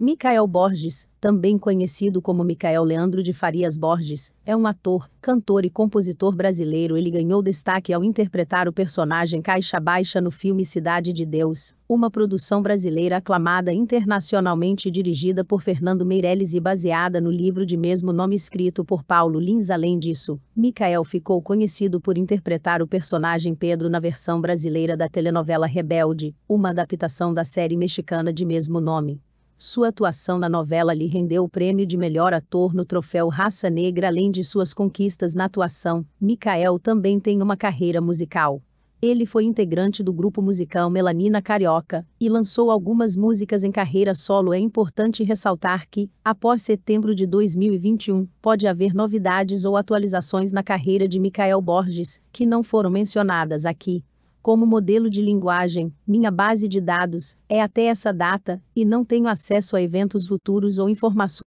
Micael Borges, também conhecido como Micael Leandro de Farias Borges, é um ator, cantor e compositor brasileiro. Ele ganhou destaque ao interpretar o personagem Caixa Baixa no filme Cidade de Deus, uma produção brasileira aclamada internacionalmente dirigida por Fernando Meirelles e baseada no livro de mesmo nome escrito por Paulo Lins. Além disso, Micael ficou conhecido por interpretar o personagem Pedro na versão brasileira da telenovela Rebelde, uma adaptação da série mexicana de mesmo nome. Sua atuação na novela lhe rendeu o prêmio de melhor ator no troféu Raça Negra, além de suas conquistas na atuação. Mikael também tem uma carreira musical. Ele foi integrante do grupo musical Melanina Carioca e lançou algumas músicas em carreira solo. É importante ressaltar que, após setembro de 2021, pode haver novidades ou atualizações na carreira de Mikael Borges, que não foram mencionadas aqui como modelo de linguagem, minha base de dados, é até essa data, e não tenho acesso a eventos futuros ou informações.